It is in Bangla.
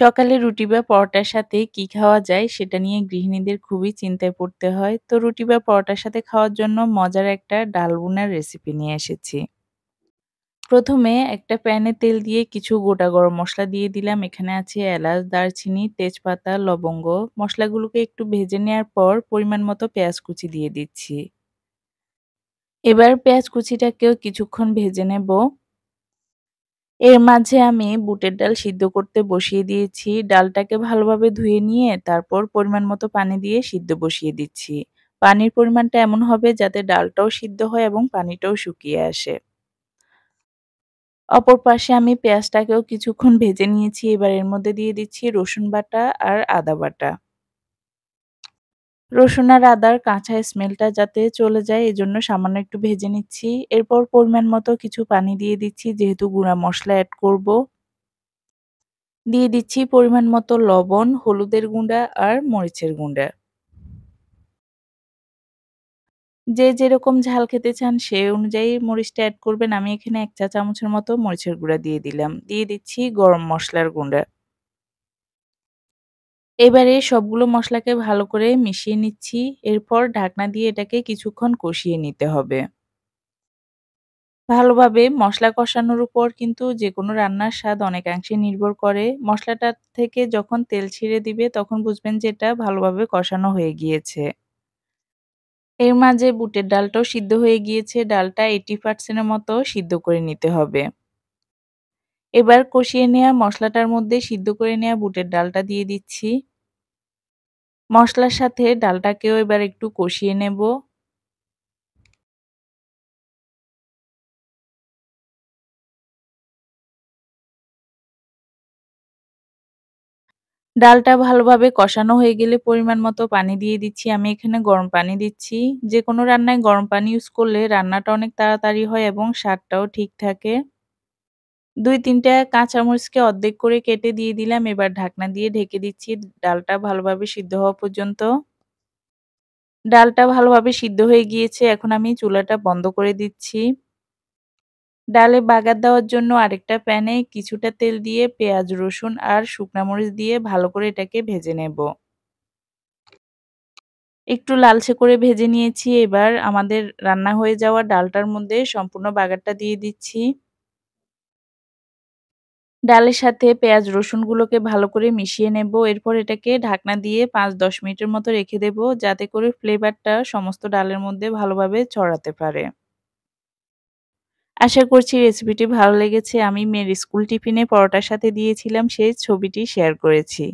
সকালে রুটি বা পরোটার সাথে কি খাওয়া যায় সেটা নিয়ে গৃহিণীদের খুবই চিন্তায় পড়তে হয় তো রুটি বা পরোটার সাথে খাওয়ার জন্য মজার একটা ডালবোনার রেসিপি নিয়ে এসেছি প্রথমে একটা প্যানে তেল দিয়ে কিছু গোটা গরম মশলা দিয়ে দিলাম এখানে আছে এলাচ দারচিনি তেজপাতা লবঙ্গ মশলাগুলোকে একটু ভেজে নেওয়ার পর পরিমাণ মতো পেঁয়াজ কুচি দিয়ে দিচ্ছি এবার পেঁয়াজ কুচিটাকেও কিছুক্ষণ ভেজে নেব এর মাঝে আমি বুটের ডাল সিদ্ধ করতে বসিয়ে দিয়েছি ডালটাকে ভালোভাবে ধুয়ে নিয়ে তারপর পরিমাণ মতো পানি দিয়ে সিদ্ধ বসিয়ে দিচ্ছি পানির পরিমাণটা এমন হবে যাতে ডালটাও সিদ্ধ হয় এবং পানিটাও শুকিয়ে আসে অপর পাশে আমি পেঁয়াজটাকেও কিছুক্ষণ ভেজে নিয়েছি এবার এর মধ্যে দিয়ে দিচ্ছি রসুন বাটা আর আদা বাটা রসুন আর আদার কাঁচা স্মেলটা যাতে চলে যায় এই জন্য সামান্য একটু ভেজে নিচ্ছি এরপর পরিমাণ মতো কিছু পানি দিয়ে দিচ্ছি যেহেতু গুঁড়া মশলা অ্যাড করব দিয়ে দিচ্ছি পরিমাণ মতো লবণ হলুদের গুঁড়া আর মরিচের গুঁড়া যে যেরকম ঝাল খেতে চান সে অনুযায়ী মরিচটা অ্যাড করবেন আমি এখানে এক চা চামচের মতো মরিচের গুঁড়া দিয়ে দিলাম দিয়ে দিচ্ছি গরম মশলার গুঁড়া এবারে সবগুলো মশলাকে ভালো করে মিশিয়ে নিচ্ছি এরপর ঢাকনা দিয়ে এটাকে কিছুক্ষণ কষিয়ে নিতে হবে ভালোভাবে মশলা কষানোর উপর কিন্তু যে কোনো রান্নার স্বাদ অনেকাংশে নির্ভর করে মশলাটা থেকে যখন তেল ছিঁড়ে দিবে তখন বুঝবেন যে এটা ভালোভাবে কষানো হয়ে গিয়েছে এর মাঝে বুটের ডালটাও সিদ্ধ হয়ে গিয়েছে ডালটা এইটি পার্সেন্টের মতো সিদ্ধ করে নিতে হবে এবার কষিয়ে নেওয়া মশলাটার মধ্যে সিদ্ধ করে নেওয়া বুটের ডালটা দিয়ে দিচ্ছি মশলার সাথে ডালটাকেও এবার একটু কষিয়ে নেব ডালটা ভালোভাবে কষানো হয়ে গেলে পরিমাণ মতো পানি দিয়ে দিচ্ছি আমি এখানে গরম পানি দিচ্ছি যে কোনো রান্নায় গরম পানি ইউজ করলে রান্নাটা অনেক তাড়াতাড়ি হয় এবং স্বাদটাও ঠিক থাকে দুই তিনটা কাঁচামরিচকে অর্ধেক করে কেটে দিয়ে দিলাম এবার ঢাকনা দিয়ে ঢেকে দিচ্ছি ডালটা ভালোভাবে সিদ্ধ হওয়া পর্যন্ত ডালটা ভালোভাবে সিদ্ধ হয়ে গিয়েছে এখন আমি চুলাটা বন্ধ করে দিচ্ছি ডালে বাগার দেওয়ার জন্য আরেকটা প্যানে কিছুটা তেল দিয়ে পেঁয়াজ রসুন আর শুকনা মরিচ দিয়ে ভালো করে এটাকে ভেজে নেব একটু লালচে করে ভেজে নিয়েছি এবার আমাদের রান্না হয়ে যাওয়া ডালটার মধ্যে সম্পূর্ণ বাগারটা দিয়ে দিচ্ছি ডালের সাথে পেঁয়াজ রসুনগুলোকে ভালো করে মিশিয়ে নেব এরপর এটাকে ঢাকনা দিয়ে পাঁচ দশ মিনিটের মতো রেখে দেব যাতে করে ফ্লেভারটা সমস্ত ডালের মধ্যে ভালোভাবে ছড়াতে পারে আশা করছি রেসিপিটি ভালো লেগেছে আমি মেয়ের স্কুল টিফিনে পরোটার সাথে দিয়েছিলাম সেই ছবিটি শেয়ার করেছি